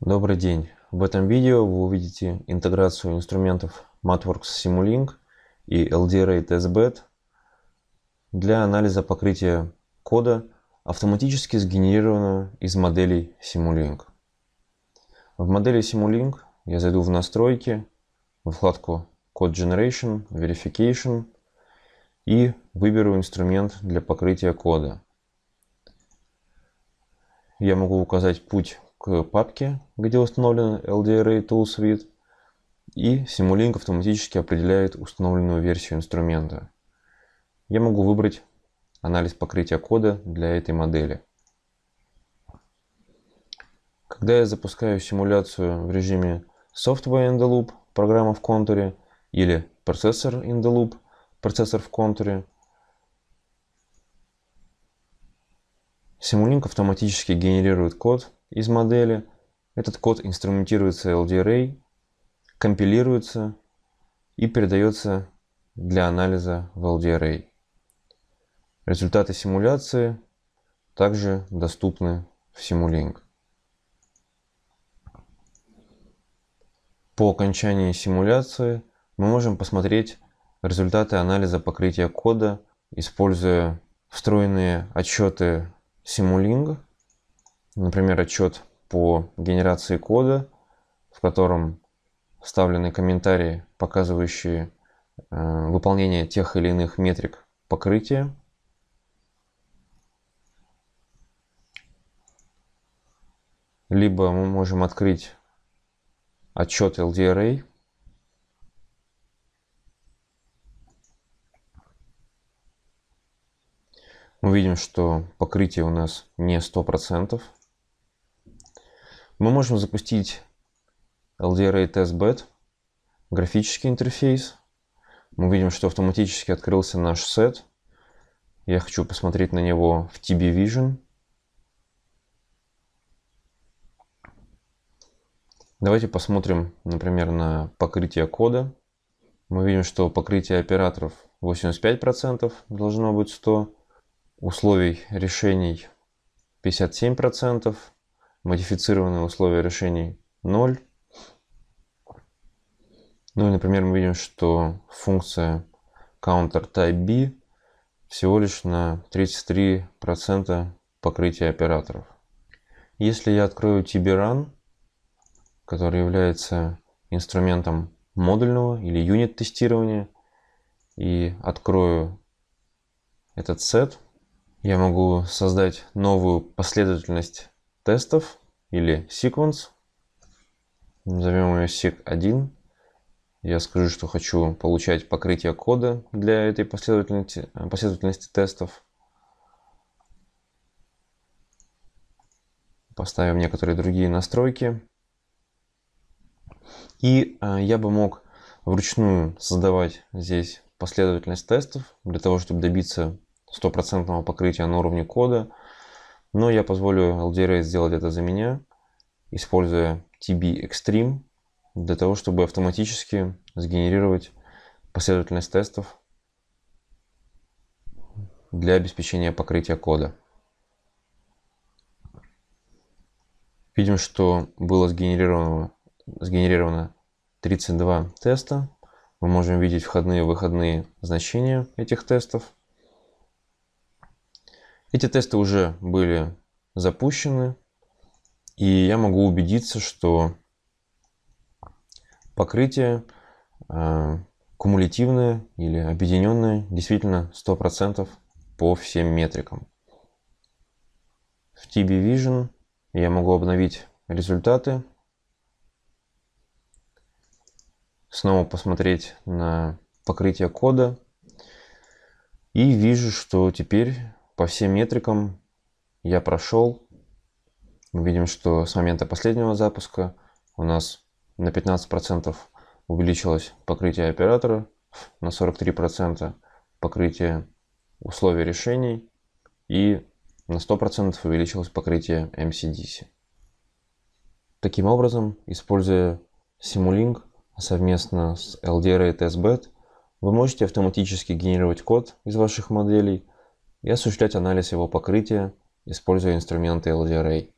Добрый день! В этом видео вы увидите интеграцию инструментов MatWorks Simulink и LDRay TestBed для анализа покрытия кода, автоматически сгенерированного из моделей Simulink. В модели Simulink я зайду в настройки, в вкладку Code Generation, Verification и выберу инструмент для покрытия кода. Я могу указать путь к папке, где установлен LDRA Suite, и Simulink автоматически определяет установленную версию инструмента. Я могу выбрать анализ покрытия кода для этой модели. Когда я запускаю симуляцию в режиме Software in the Loop, программа в контуре, или Processor in the Loop, процессор в контуре, Simulink автоматически генерирует код из модели. Этот код инструментируется LDRA, компилируется и передается для анализа в LDRA. Результаты симуляции также доступны в Simulink. По окончании симуляции мы можем посмотреть результаты анализа покрытия кода, используя встроенные отчеты Simulink например, отчет по генерации кода, в котором вставлены комментарии, показывающие э, выполнение тех или иных метрик покрытия. Либо мы можем открыть отчет LDRA, мы видим, что покрытие у нас не 100%. Мы можем запустить LDRA TestBed, графический интерфейс. Мы видим, что автоматически открылся наш сет. Я хочу посмотреть на него в TB Vision. Давайте посмотрим, например, на покрытие кода. Мы видим, что покрытие операторов 85% должно быть 100, условий решений 57%, модифицированные условия решений 0. Ну и, например, мы видим, что функция counter type B всего лишь на 33% покрытия операторов. Если я открою tbrun, который является инструментом модульного или юнит тестирования, и открою этот сет, я могу создать новую последовательность тестов или sequence. Назовем ее sec1. Я скажу, что хочу получать покрытие кода для этой последовательности, э, последовательности тестов. Поставим некоторые другие настройки. И э, я бы мог вручную создавать здесь последовательность тестов для того, чтобы добиться стопроцентного покрытия на уровне кода. Но я позволю LDRA сделать это за меня, используя TB Extreme для того, чтобы автоматически сгенерировать последовательность тестов для обеспечения покрытия кода. Видим, что было сгенерировано, сгенерировано 32 теста. Мы можем видеть входные и выходные значения этих тестов. Эти тесты уже были запущены, и я могу убедиться, что покрытие э, кумулятивное или объединенное действительно 100% по всем метрикам. В TB Vision я могу обновить результаты, снова посмотреть на покрытие кода и вижу, что теперь по всем метрикам я прошел. Мы видим, что с момента последнего запуска у нас на 15% увеличилось покрытие оператора, на 43% покрытие условий решений и на 100% увеличилось покрытие MCDC. Эм Таким образом, используя Simulink совместно с LDR и TestBed, вы можете автоматически генерировать код из ваших моделей – и осуществлять анализ его покрытия, используя инструменты LDRA.